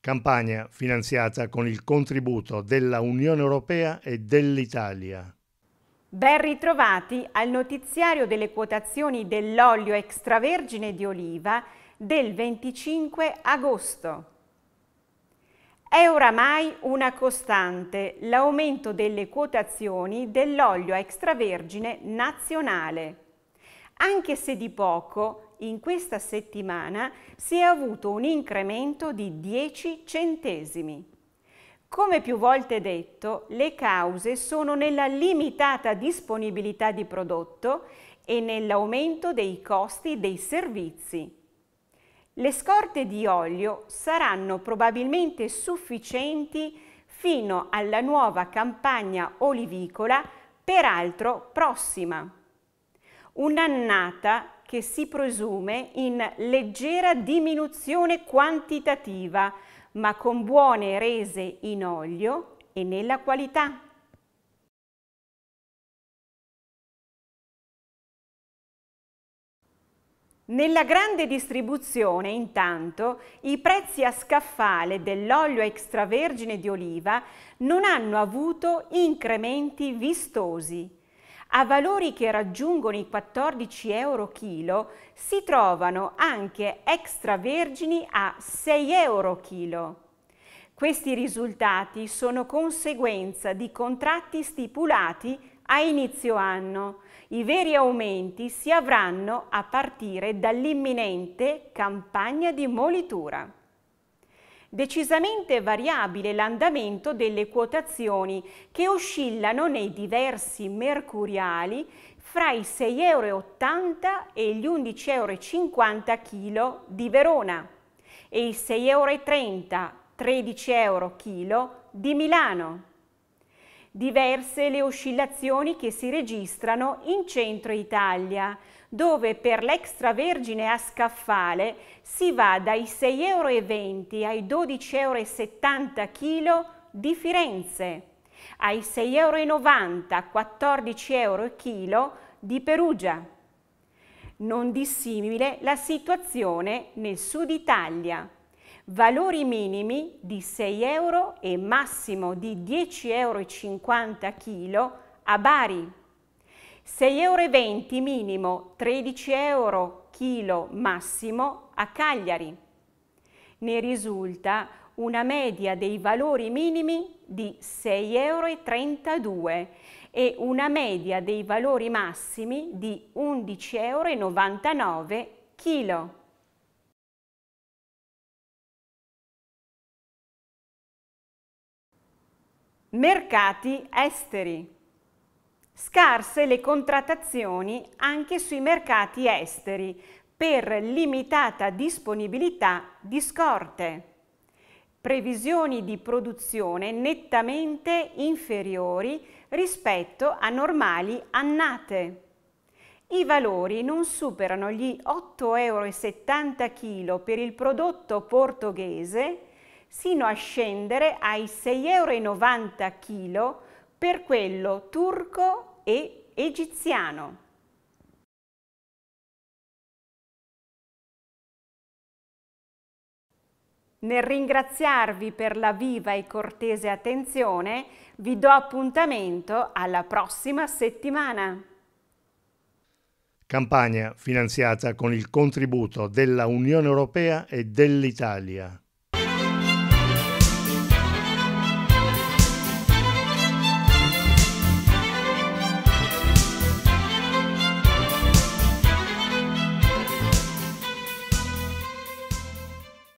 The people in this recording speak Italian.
campagna finanziata con il contributo della Unione Europea e dell'Italia. Ben ritrovati al notiziario delle quotazioni dell'olio extravergine di oliva del 25 agosto. È oramai una costante l'aumento delle quotazioni dell'olio extravergine nazionale. Anche se di poco, in questa settimana si è avuto un incremento di 10 centesimi. Come più volte detto, le cause sono nella limitata disponibilità di prodotto e nell'aumento dei costi dei servizi. Le scorte di olio saranno probabilmente sufficienti fino alla nuova campagna olivicola, peraltro prossima. Un'annata che si presume in leggera diminuzione quantitativa, ma con buone rese in olio e nella qualità. Nella grande distribuzione, intanto, i prezzi a scaffale dell'olio extravergine di oliva non hanno avuto incrementi vistosi. A valori che raggiungono i 14 euro chilo si trovano anche extravergini a 6 euro chilo. Questi risultati sono conseguenza di contratti stipulati a inizio anno. I veri aumenti si avranno a partire dall'imminente campagna di molitura. Decisamente variabile l'andamento delle quotazioni che oscillano nei diversi mercuriali fra i 6,80 euro e gli 11,50 euro kg di Verona e i 6,30 euro, 13 euro kg di Milano. Diverse le oscillazioni che si registrano in centro Italia, dove per l'extravergine a scaffale si va dai 6,20 euro ai 12,70 euro kg di Firenze, ai 6,90 euro a 14 euro kg di Perugia. Non dissimile la situazione nel sud Italia. Valori minimi di 6 euro e massimo di 10,50 euro kg a Bari. 6,20 euro minimo, 13 euro chilo massimo a Cagliari. Ne risulta una media dei valori minimi di 6,32 euro e una media dei valori massimi di 11,99 euro chilo. Mercati esteri Scarse le contrattazioni anche sui mercati esteri per limitata disponibilità di scorte. Previsioni di produzione nettamente inferiori rispetto a normali annate. I valori non superano gli 8,70 euro per il prodotto portoghese sino a scendere ai 6,90 euro per quello turco e egiziano. Nel ringraziarvi per la viva e cortese attenzione, vi do appuntamento alla prossima settimana. Campagna finanziata con il contributo della Unione Europea e dell'Italia.